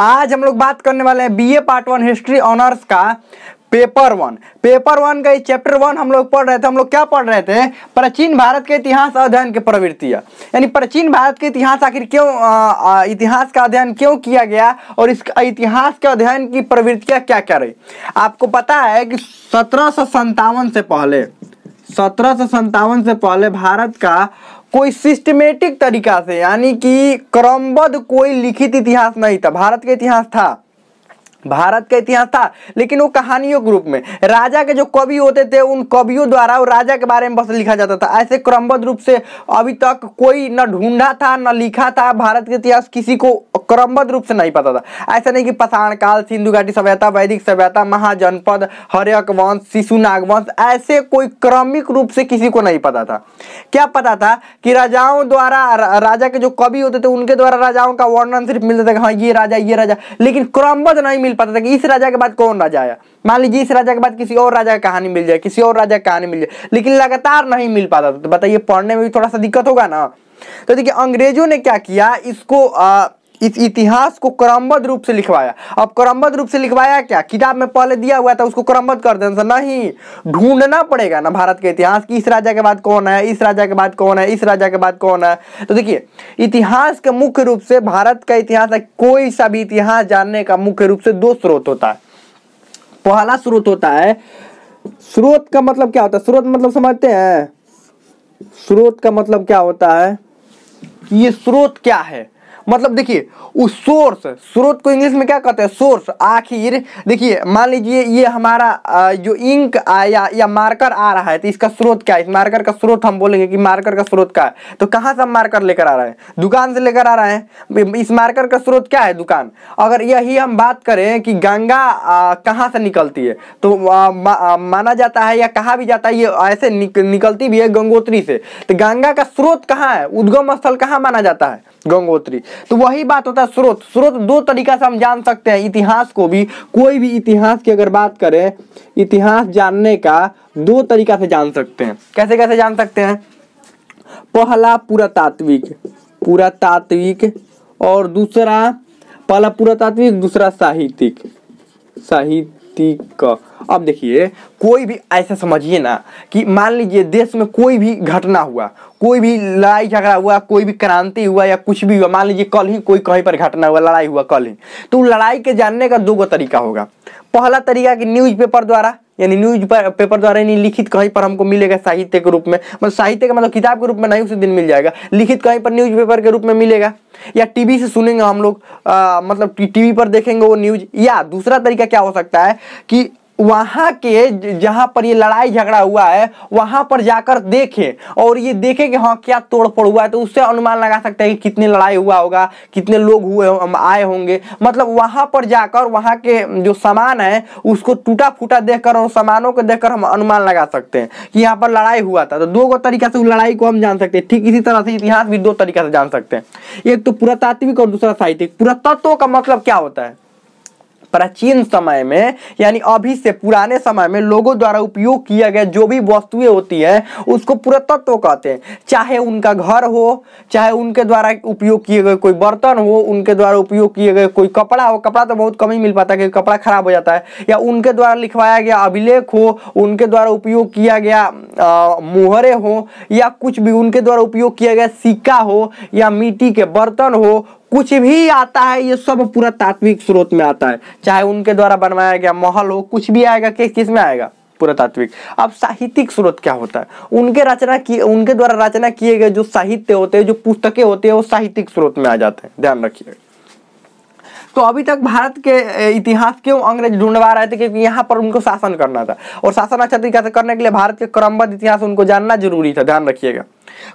आज हम लोग बात करने वाले हैं BA part one history honours का पेपर वन पेपर वन का चैप्टर वन हम लोग पढ़ रहे थे हम लोग क्या पढ़ रहे थे प्राचीन भारत के इतिहास अध्ययन की प्रवृत्तियाँ यानी प्राचीन भारत के इतिहास आखिर क्यों आ, इतिहास का अध्ययन क्यों किया गया और इस इतिहास के अध्ययन की प्रवृत्तियाँ क्या क्या रही आपको पता है कि सत्रह से पहले सत्रह से पहले भारत का कोई सिस्टमेटिक तरीका से यानी कि क्रमबद्ध कोई लिखित इतिहास नहीं था भारत का इतिहास था भारत का इतिहास था लेकिन वो कहानियों के रूप में राजा के जो कवि होते थे उन कवियों द्वारा वो राजा के बारे में बस लिखा जाता था ऐसे क्रमबद्ध रूप से अभी तक कोई न ढूंढा था न लिखा था भारत का इतिहास किसी को क्रमबद्ध रूप से नहीं पता था ऐसा नहीं कि पाषाण काल सिंधु घाटी सभ्यता वैदिक सभ्यता महाजनपद हरियक वंश शिशु नागवंश ऐसे कोई क्रमिक रूप से किसी को नहीं पता था क्या पता था कि राजाओं द्वारा राजा के जो कवि होते थे उनके द्वारा राजाओं का वर्णन सिर्फ मिलता था हाँ ये राजा ये राजा लेकिन क्रमबद्ध नहीं मिल पाता था कि इस राजा के बाद कौन राजा आया मान लीजिए इस राजा के बाद किसी और राजा की कहानी मिल जाए किसी और राजा की कहानी मिल जाए लेकिन लगातार नहीं मिल पाता था तो बताइए पढ़ने में भी थोड़ा सा दिक्कत होगा ना तो देखिए अंग्रेजों ने क्या किया इसको आ, इस इतिहास को क्रमबद्ध रूप से लिखवाया अब क्रमबद्ध रूप से लिखवाया क्या किताब में पहले दिया हुआ था उसको क्रमबद्ध कर देना नहीं ढूंढना पड़ेगा ना भारत के इतिहास की इस राजा के बाद कौन है इस राजा के बाद कौन है इस राजा के बाद कौन है तो देखिए इतिहास के मुख्य रूप से भारत का इतिहास कोई सा भी इतिहास जानने का मुख्य रूप से दो स्रोत होता है पहला स्रोत होता है स्रोत का मतलब क्या होता है स्रोत मतलब समझते हैं स्रोत का मतलब क्या होता है ये स्रोत क्या है मतलब देखिए उस सोर्स स्रोत को इंग्लिश में क्या कहते हैं सोर्स आखिर देखिए मान लीजिए ये हमारा जो इंक या या मार्कर आ रहा है तो इसका स्रोत क्या है इस मार्कर का स्रोत हम बोलेंगे कि मार्कर का स्रोत क्या है तो कहाँ से हम मार्कर लेकर आ रहे हैं दुकान से लेकर आ रहे हैं इस मार्कर का स्रोत क्या है दुकान अगर यही हम बात करें कि गंगा कहाँ से निकलती है तो आ, मा, आ, माना जाता है या कहा भी जाता है ये ऐसे निक, निकलती भी है गंगोत्री से तो गंगा का स्रोत कहाँ है उद्गम स्थल कहाँ माना जाता है गंगोत्री तो वही बात होता है स्रोत स्रोत दो तरीका से हम जान सकते हैं इतिहास को भी कोई भी इतिहास की अगर बात करें इतिहास जानने का दो तरीका से जान सकते हैं कैसे कैसे जान सकते हैं पहला पुरातात्विक पुरातात्विक और दूसरा पहला पुरातात्विक दूसरा साहित्यिक साहित्य प्रतीक अब देखिए कोई भी ऐसा समझिए ना कि मान लीजिए देश में कोई भी घटना हुआ कोई भी लड़ाई झगड़ा हुआ कोई भी क्रांति हुआ या कुछ भी हुआ मान लीजिए कल ही कोई कहीं पर घटना हुआ लड़ाई हुआ कल ही तो लड़ाई के जानने का दो गो तरीका होगा पहला तरीका कि न्यूज़पेपर द्वारा यानी न्यूज पेपर द्वारा यानी लिखित कहीं पर हमको मिलेगा साहित्य के रूप में मतलब साहित्य का मतलब किताब के रूप में नहीं उसी दिन मिल जाएगा लिखित कहीं पर न्यूज पेपर के रूप में मिलेगा या टीवी से सुनेंगे हम लोग मतलब टीवी पर देखेंगे वो न्यूज या दूसरा तरीका क्या हो सकता है कि वहां के जहां पर ये लड़ाई झगड़ा हुआ है वहां पर जाकर देखे और ये देखे कि हाँ क्या तोड़फोड़ हुआ है तो उससे अनुमान लगा सकते हैं कि कितने लड़ाई हुआ होगा कितने लोग हुए आए होंगे मतलब वहां पर जाकर वहां के जो सामान है उसको टूटा फूटा देखकर और सामानों को देखकर हम अनुमान लगा सकते हैं कि यहाँ पर लड़ाई हुआ था तो दो गो तरीका से उस लड़ाई को हम जान सकते हैं ठीक इसी तरह से इतिहास भी दो तरीका से जान सकते हैं एक तो पुरातात्विक और दूसरा साहित्यिक पुरातत्व का मतलब क्या होता है प्राचीन समय में यानी अभी से पुराने समय में लोगों द्वारा उपयोग किया गया जो भी वस्तुएं होती है उसको पुरातत्व कहते हैं चाहे उनका घर हो चाहे उनके द्वारा उपयोग किए गए कोई बर्तन हो उनके द्वारा उपयोग किए गए कोई कपड़ा हो कपड़ा तो बहुत कम ही मिल पाता है क्योंकि कपड़ा खराब हो जाता है या उनके द्वारा लिखवाया गया अभिलेख हो उनके द्वारा उपयोग किया गया मोहरे हो या कुछ भी उनके द्वारा उपयोग किया गया सिक्का हो या मिट्टी के बर्तन हो कुछ भी आता है ये सब पूरा तात्विक स्रोत में आता है चाहे उनके द्वारा बनवाया गया महल हो कुछ भी आएगा किस किस में आएगा पुरातात्विक अब साहित्यिक स्रोत क्या होता है उनके रचना की उनके द्वारा रचना किए गए जो साहित्य होते हैं जो पुस्तकें होते हैं वो साहित्यिक स्रोत में आ जाते हैं ध्यान रखिएगा तो अभी तक भारत के इतिहास क्यों अंग्रेज ढूंढवा रहे थे क्योंकि यहाँ पर उनको शासन करना था और शासन अच्छा तरीके से करने के लिए भारत के क्रमबद्ध इतिहास उनको जानना जरूरी था ध्यान रखिएगा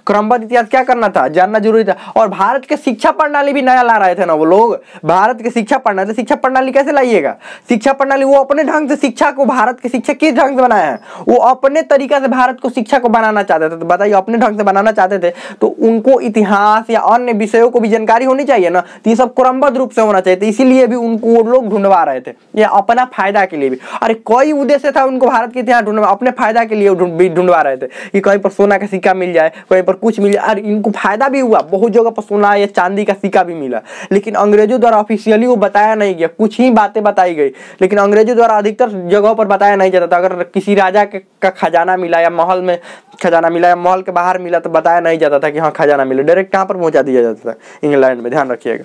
क्रमबद्ध इतिहास क्या करना था जानना जरूरी था और भारत के शिक्षा प्रणाली भी नया ला रहे थे ना वो लोग भारत के शिक्षा प्रणाली शिक्षा प्रणाली कैसे लाइएगा शिक्षा प्रणाली वो अपने ढंग से शिक्षा को भारत के शिक्षा किस ढंग से बनाया है वो अपने तरीका से भारत को शिक्षा को बनाना चाहते थे तो बताइए अपने ढंग से बनाना चाहते थे तो उनको इतिहास या अन्य विषयों को भी जानकारी होनी चाहिए ना तो ये सब क्रमबद्ध रूप से होना चाहिए तो इसीलिए भी उनको लोग ढूंढवा रहे थे या अपना फायदा के लिए भी अरे कोई उद्देश्य था उनको भारत के इतिहास ढूंढवा अपने फायदा के लिए ढूंढवा रहे थे कि कहीं पर सोना का सिक्का मिल जाए पर कुछ मिले और इनको फायदा भी हुआ बहुत जगह पर सोना या चांदी का सिक्का भी मिला लेकिन अंग्रेजों द्वारा ऑफिशियली वो बताया नहीं गया कुछ ही बातें बताई गई लेकिन अंग्रेजों द्वारा अधिकतर जगहों पर बताया नहीं जाता था अगर किसी राजा का खजाना मिला या महल में खजाना मिला या महल के बाहर मिला तो बताया नहीं जाता था कि हाँ खजाना मिला डायरेक्ट कहाँ पर पहुँचा दिया जाता था इंग्लैंड में ध्यान रखिएगा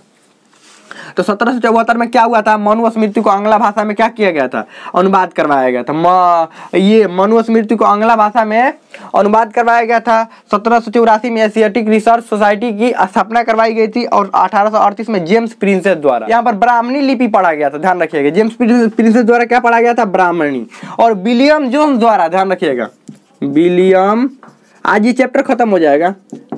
तो सत्रह सौ चौहत्तर में क्या हुआ था मनुस्मृति को आंग्ला भाषा में क्या किया गया था अनुवाद करवाया गया था म, ये मनुस्मृति को आंग्ला भाषा में अनुवाद करवाया गया था सत्रह सौ चौरासी में एशियाटिक रिसर्च सोसाइटी की स्थापना करवाई गई थी और अठारह में जेम्स प्रिंसेस द्वारा यहाँ पर ब्राह्मणी लिपि पढ़ा गया था ध्यान रखिएगा जेम्स प्रिंसेस द्वारा क्या पढ़ा गया था ब्राह्मणी और विलियम जोन्स द्वारा ध्यान रखिएगा विलियम आज ये चैप्टर खत्म हो जाएगा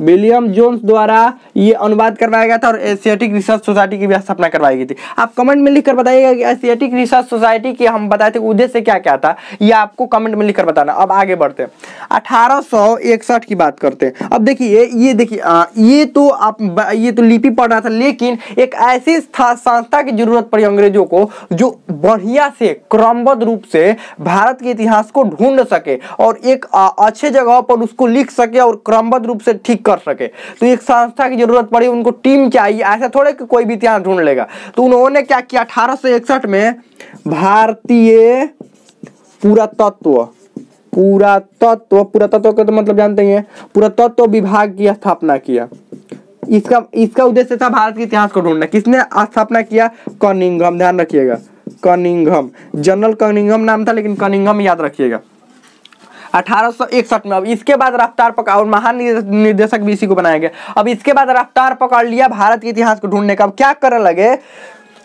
विलियम जोन्स द्वारा ये अनुवाद करवाया गया था और एशियाटिक रिसर्च सोसाइटी की भी स्थापना करवाई गई थी आप कमेंट में लिखकर बताइएगा कि एशियाटिक रिसर्च सोसाइटी की हम बताए थे उद्देश्य क्या क्या था ये आपको कमेंट में लिखकर बताना अब आगे बढ़ते हैं अठारह की बात करते हैं अब देखिए ये देखिए ये तो आप ये तो लिपि पढ़ रहा था लेकिन एक ऐसी संस्था की जरूरत पड़ी अंग्रेजों को जो बढ़िया से क्रमबद्ध रूप से भारत के इतिहास को ढूंढ सके और एक अच्छे जगह पर उसको लिख सके और क्रमबद्ध रूप से ठीक कर सके तो एक संस्था की जरूरत पड़ी उनको टीम चाहिए ऐसा थोड़े कि कोई भी इतिहास ढूंढ लेगा तो उन्होंने क्या किया अठारह में भारतीय पुरातत्व पुरातत्व पुरातत्व का तो मतलब जानते ही है पुरातत्व विभाग की स्थापना किया इसका इसका उद्देश्य था भारत के इतिहास को ढूंढना किसने स्थापना किया कनिंगम ध्यान रखिएगा कनिंगम जनरल कनिंगम नाम था लेकिन कनिंगम याद रखिएगा अठारह में अब इसके बाद रफ्तार पकड़ और महान निर्देशक भी इसी को बनाया गया अब इसके बाद रफ्तार पकड़ लिया भारत के इतिहास को ढूंढने का अब क्या करने लगे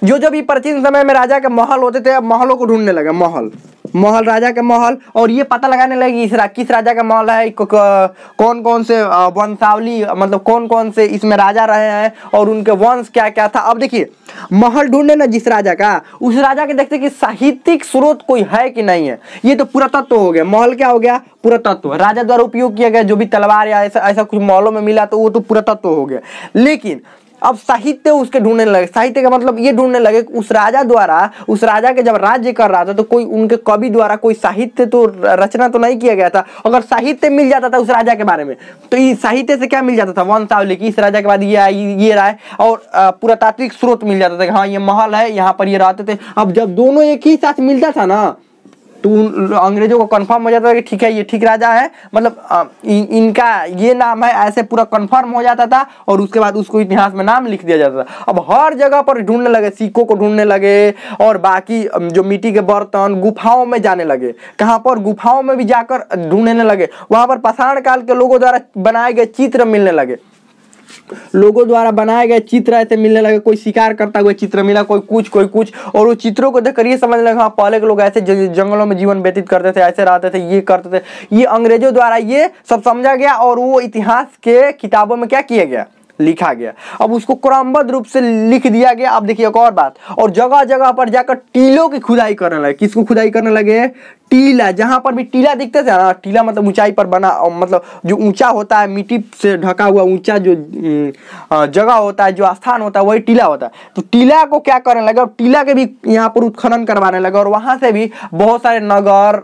जो जो भी प्राचीन समय में राजा के महल होते थे अब महलों को ढूंढने लगे महल महल राजा का महल और ये पता लगाने लगे इस रा, किस राजा का महल है कौन कौन से वंशावली मतलब कौन कौन से इसमें राजा रहे हैं और उनके वंश क्या क्या था अब देखिए महल ढूंढे ना जिस राजा का उस राजा के देखते कि साहित्यिक स्रोत कोई है कि नहीं है ये तो पुरातत्व हो गया महल क्या हो गया पुरातत्व राजा द्वारा उपयोग किया गया जो भी तलवार या ऐसा ऐसा कुछ महलों में मिला तो वो तो पुरातत्व हो गया लेकिन अब साहित्य उसके ढूंढने लगे साहित्य का मतलब ये ढूंढने लगे उस राजा द्वारा उस राजा के जब राज्य कर रहा था तो कोई उनके कवि द्वारा कोई साहित्य तो रचना तो नहीं किया गया था अगर साहित्य मिल जाता था उस राजा के बारे में तो ये साहित्य से क्या मिल जाता था वंशावली की इस राजा के बाद ये आई ये राय और पुरातात्विक स्रोत मिल जाता था हाँ ये महल है यहाँ पर ये रहते थे अब जब दोनों एक ही साथ मिलता था ना तो अंग्रेजों को कंफर्म हो जाता था कि ठीक है ये ठीक राजा है मतलब इ, इनका ये नाम है ऐसे पूरा कंफर्म हो जाता था और उसके बाद उसको इतिहास में नाम लिख दिया जाता था अब हर जगह पर ढूंढने लगे सिक्कों को ढूंढने लगे और बाकी जो मिट्टी के बर्तन गुफाओं में जाने लगे कहाँ पर गुफाओं में भी जाकर ढूंढने लगे वहाँ पर पाषाण काल के लोगों द्वारा बनाए गए चित्र मिलने लगे लोगों द्वारा बनाए गए चित्र ऐसे मिलने लगे कोई शिकार करता हुआ चित्र मिला कोई कुछ कोई कुछ और वो चित्रों को देखकर ये समझ लगा हाँ पहले के लोग ऐसे जंगलों में जीवन व्यतीत करते थे ऐसे रहते थे ये करते थे ये अंग्रेजों द्वारा ये सब समझा गया और वो इतिहास के किताबों में क्या किया गया लिखा गया अब उसको क्रमबद्ध रूप से लिख दिया गया अब देखिए एक और बात और जगह जगह पर जाकर टीलों की खुदाई करने लगे किसको खुदाई करने लगे टीला जहाँ पर भी टीला दिखते थे ना हाँ, टीला मतलब ऊंचाई पर बना मतलब जो ऊंचा होता है मिट्टी से ढका हुआ ऊंचा जो हाँ, जगह होता है जो स्थान होता है वही टीला होता है तो टीला को क्या करने लगा और टीला के भी यहाँ पर उत्खनन करवाने लगा और वहाँ से भी बहुत सारे नगर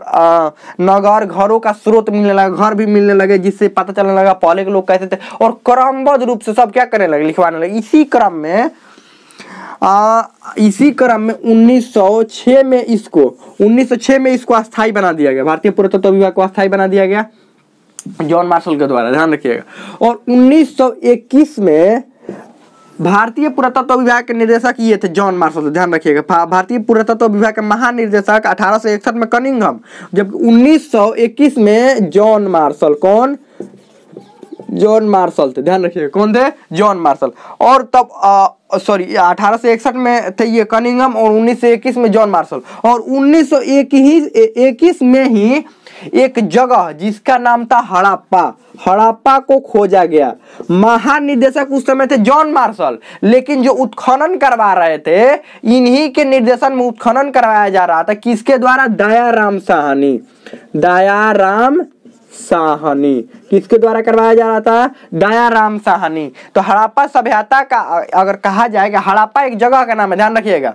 नगर घरों का स्रोत मिलने लगा घर भी मिलने लगे जिससे पता चलने लगा पहले के लोग कैसे थे और क्रमबद्ध रूप से सब क्या करने लगे लिखवाने लगे इसी क्रम में आ, इसी क्रम में 1906 में इसको 1906 में इसको अस्थायी बना दिया गया भारतीय पुरातत्व विभाग को अस्थायी बना दिया गया जॉन मार्शल के द्वारा ध्यान रखिएगा और 1921 में भारतीय पुरातत्व विभाग के निदेशक ये थे जॉन मार्शल तो ध्यान रखिएगा भारतीय पुरातत्व विभाग के महानिर्देशक अठारह में कनिंगम जबकि उन्नीस में जॉन मार्शल कौन जॉन मार्शल थे ध्यान रखिएगा कौन थे जॉन मार्शल और तब सॉरी अठारह सौ इकसठ में थे ये कनिंगम और उन्नीस सौ इक्कीस में जॉन मार्शल और उन्नीस सौ एक ही इक्कीस में ही एक जगह जिसका नाम था हड़प्पा हड़प्पा को खोजा गया महानिदेशक उस समय थे जॉन मार्शल लेकिन जो उत्खनन करवा रहे थे इन्हीं के निर्देशन में उत्खनन करवाया जा रहा था किसके द्वारा दयाराम साहनी दयाराम साहनी किसके द्वारा करवाया जा रहा था दयाराम साहनी तो हड़प्पा सभ्यता का अगर कहा जाएगा हड़प्पा एक जगह का नाम है ध्यान रखिएगा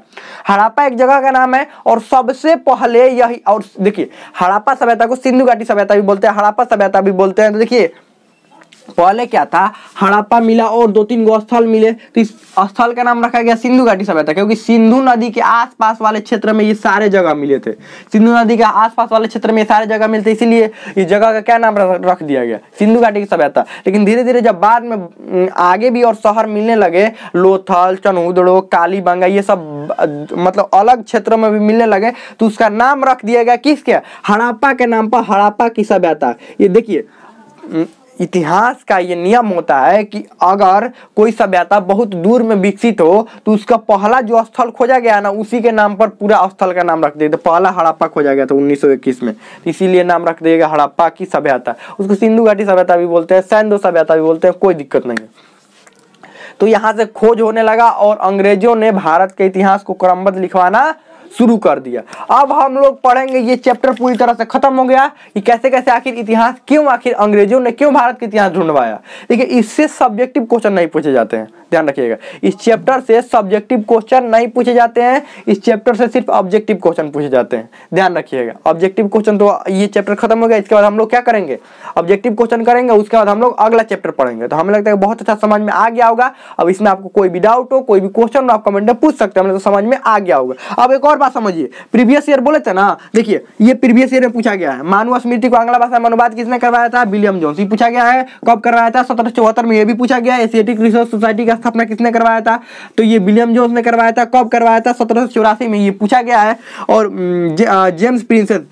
हड़प्पा एक जगह का नाम है और सबसे पहले यही और देखिए हड़प्पा सभ्यता को सिंधु घाटी सभ्यता भी बोलते हैं हड़प्पा सभ्यता भी बोलते हैं तो देखिए पहले क्या था हड़प्पा मिला और दो तीन गो स्थल मिले तो इस स्थल का नाम रखा गया सिंधु घाटी सभ्यता क्योंकि सिंधु नदी के आसपास वाले क्षेत्र में ये सारे जगह मिले थे सिंधु नदी के आसपास वाले क्षेत्र में ये सारे जगह मिलते इसीलिए इस जगह का क्या नाम रख दिया गया सिंधु घाटी की सभ्यता लेकिन धीरे धीरे जब बाद में आगे भी और शहर मिलने लगे लोथल चनहुदड़ो कालीबंगा ये सब मतलब अलग क्षेत्रों में भी मिलने लगे तो उसका नाम रख दिया गया किसके हड़प्पा के नाम पर हड़प्पा की सभ्यता ये देखिए इतिहास का ये नियम होता है कि अगर कोई सभ्यता बहुत दूर में विकसित हो तो उसका पहला जो स्थल खोजा गया ना उसी के नाम पर पूरा स्थल का नाम रख तो पहला हड़प्पा खोजा गया था 1921 में तो इसीलिए नाम रख दिया गया हड़प्पा की सभ्यता उसको सिंधु घाटी सभ्यता भी बोलते हैं सैंधो सभ्यता भी बोलते हैं कोई दिक्कत नहीं है तो यहाँ से खोज होने लगा और अंग्रेजों ने भारत के इतिहास को क्रमबद्ध लिखवाना शुरू कर दिया अब हम लोग पढ़ेंगे ये चैप्टर पूरी तरह से खत्म हो गया कि कैसे कैसे आखिर इतिहास क्यों आखिर अंग्रेजों ने क्यों भारत का इतिहास ढूंढवाया देखिए इससे सब्जेक्टिव क्वेश्चन नहीं पूछे जाते हैं ध्यान रखिएगा इस चैप्टर से सब्जेक्टिव क्वेश्चन नहीं पूछे जाते हैं इस चैप्टर से सिर्फ ऑब्जेक्टिव क्वेश्चन पूछे जाते हैं ध्यान रखिएगा ऑब्जेक्टिव क्वेश्चन तो ये चैप्टर खत्म हो गया इसके बाद हम लोग क्या करेंगे ऑब्जेक्टिव क्वेश्चन करेंगे उसके बाद हम लोग अगला चैप्टर पढ़ेंगे तो हमें लगता है बहुत अच्छा समझ में आ गया होगा अब इसमें आपको कोई भी डाउट हो कोई भी क्वेश्चन आप कमेंट में पूछ सकते हैं हमें तो समझ में आ गया होगा अब एक और बात समझिए प्रीवियस ईयर बोले थे ना देखिए ये प्रीवियस ईयर में पूछा गया है मानव स्मृति को आंग्ला भाषा में अनुवाद किसने करवाया था विलियम जोन्स पूछा गया है कब करवाया था सत्रह में यह भी पूछा गया एशियाटिक रिसर्च सोसाइटी का स्थापना किसने करवाया था तो ये विलियम जोन्स ने करवाया था कब करवाया था सत्रह में ये पूछा गया है और जे, जेम्स प्रिंसेस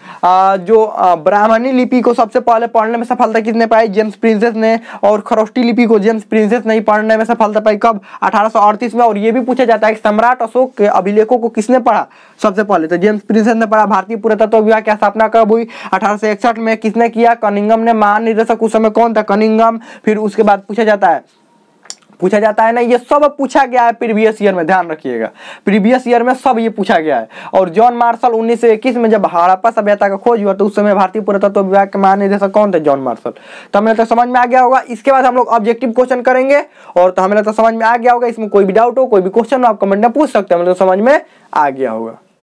जो ब्राह्मणी लिपि को सबसे पहले पढ़ने में सफलता किसने पाई जेम्स प्रिंसेस ने और खरोष्टी लिपि को जेम्स प्रिंसेस ने पढ़ने में सफलता पाई कब अठारह में और ये भी पूछा जाता है कि सम्राट अशोक के अभिलेखों को किसने पढ़ा सबसे पहले तो जेम्स प्रिंसेस ने पढ़ा भारतीय पुरातत्व विभाग की स्थापना कब हुई अठारह में किसने किया कनिंगम ने महानिदेशक उस समय कौन था कनिंगम फिर उसके बाद पूछा जाता है पूछा जाता है ना ये सब पूछा गया है प्रीवियस ईयर में ध्यान रखिएगा प्रीवियस ईयर में सब ये पूछा गया है और जॉन मार्शल 1921 में जब हड़प्पा सभ्यता का खोज हुआ तो उस समय भारतीय पुरातत्व विभाग के महानिदेशक कौन थे जॉन मार्शल तो हमें तो समझ में आ गया होगा इसके बाद हम लोग ऑब्जेक्टिव क्वेश्चन करेंगे और तो हमें तो समझ में आ गया होगा इसमें कोई भी डाउट हो कोई भी क्वेश्चन आप कमेंट में पूछ सकते हैं हमें तो समझ में आ गया होगा